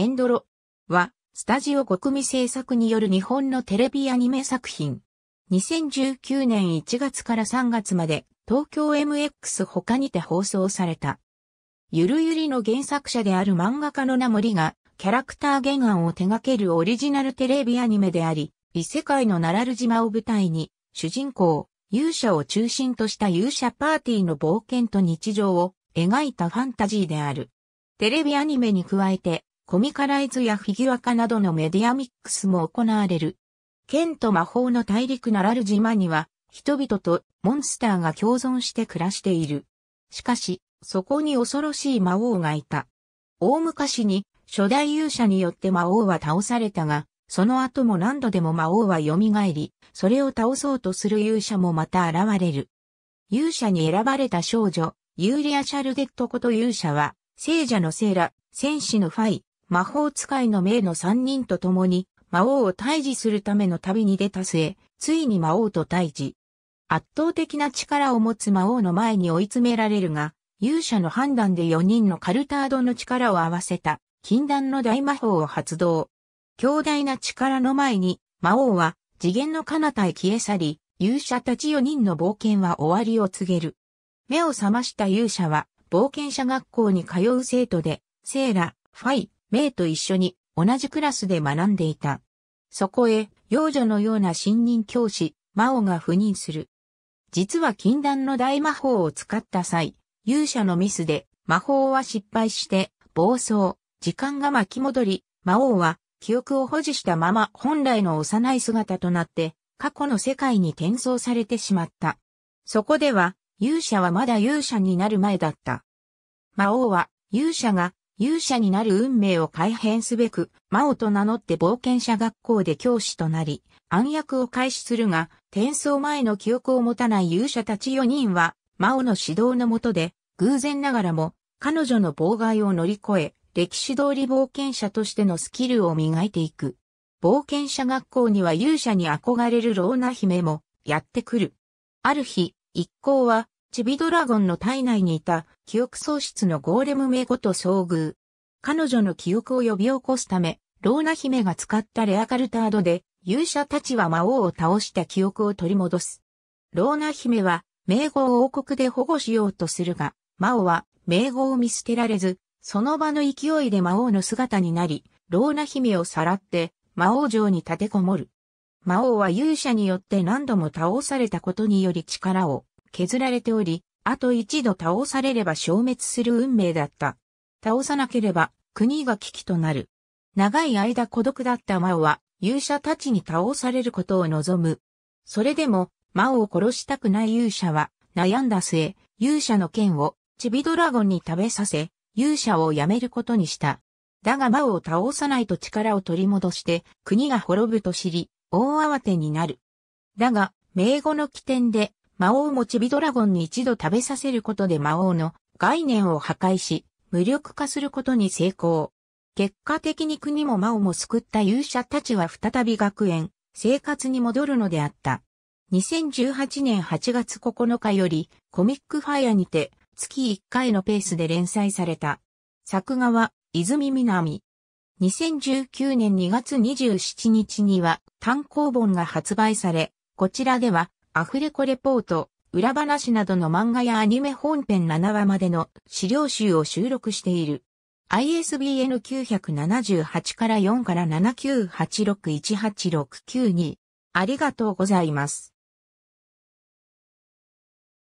エンドロは、スタジオ国民制作による日本のテレビアニメ作品。2019年1月から3月まで東京 MX 他にて放送された。ゆるゆりの原作者である漫画家の名森がキャラクター原案を手掛けるオリジナルテレビアニメであり、異世界のナラル島を舞台に主人公、勇者を中心とした勇者パーティーの冒険と日常を描いたファンタジーである。テレビアニメに加えてコミカライズやフィギュア化などのメディアミックスも行われる。剣と魔法の大陸ならる島には、人々とモンスターが共存して暮らしている。しかし、そこに恐ろしい魔王がいた。大昔に初代勇者によって魔王は倒されたが、その後も何度でも魔王は蘇り、それを倒そうとする勇者もまた現れる。勇者に選ばれた少女、ユーリア・シャルゲットこと勇者は、聖者のセーラ、戦士のファイ、魔法使いの名の三人と共に、魔王を退治するための旅に出た末、ついに魔王と退治。圧倒的な力を持つ魔王の前に追い詰められるが、勇者の判断で4人のカルタードの力を合わせた、禁断の大魔法を発動。強大な力の前に、魔王は次元の彼方へ消え去り、勇者たち4人の冒険は終わりを告げる。目を覚ました勇者は、冒険者学校に通う生徒で、セーラ、ファイ、メイと一緒に同じクラスで学んでいた。そこへ、幼女のような新任教師、魔王が赴任する。実は禁断の大魔法を使った際、勇者のミスで魔法は失敗して暴走、時間が巻き戻り、魔王は記憶を保持したまま本来の幼い姿となって過去の世界に転送されてしまった。そこでは勇者はまだ勇者になる前だった。魔王は勇者が勇者になる運命を改変すべく、魔王と名乗って冒険者学校で教師となり、暗躍を開始するが、転送前の記憶を持たない勇者たち4人は、魔王の指導の下で、偶然ながらも、彼女の妨害を乗り越え、歴史通り冒険者としてのスキルを磨いていく。冒険者学校には勇者に憧れるローナ姫もやってくる。ある日、一行はチビドラゴンの体内にいた記憶喪失のゴーレムメゴと遭遇。彼女の記憶を呼び起こすため、ローナ姫が使ったレアカルタードで、勇者たちは魔王を倒した記憶を取り戻す。ローナ姫は、名号を王国で保護しようとするが、魔王は名号を見捨てられず、その場の勢いで魔王の姿になり、ローナ姫をさらって、魔王城に立てこもる。魔王は勇者によって何度も倒されたことにより力を削られており、あと一度倒されれば消滅する運命だった。倒さなければ国が危機となる。長い間孤独だった魔王は勇者たちに倒されることを望む。それでも魔王を殺したくない勇者は悩んだ末、勇者の剣をチビドラゴンに食べさせ、勇者を辞めることにした。だが魔王を倒さないと力を取り戻して国が滅ぶと知り、大慌てになる。だが、名護の起点で魔王もチビドラゴンに一度食べさせることで魔王の概念を破壊し、無力化することに成功。結果的に国も魔王も救った勇者たちは再び学園、生活に戻るのであった。2018年8月9日よりコミックファイアにて月1回のペースで連載された。作画は泉南。2019年2月27日には単行本が発売され、こちらではアフレコレポート、裏話などの漫画やアニメ本編7話までの資料集を収録している。ISBN 978から4から79861869 2ありがとうございます。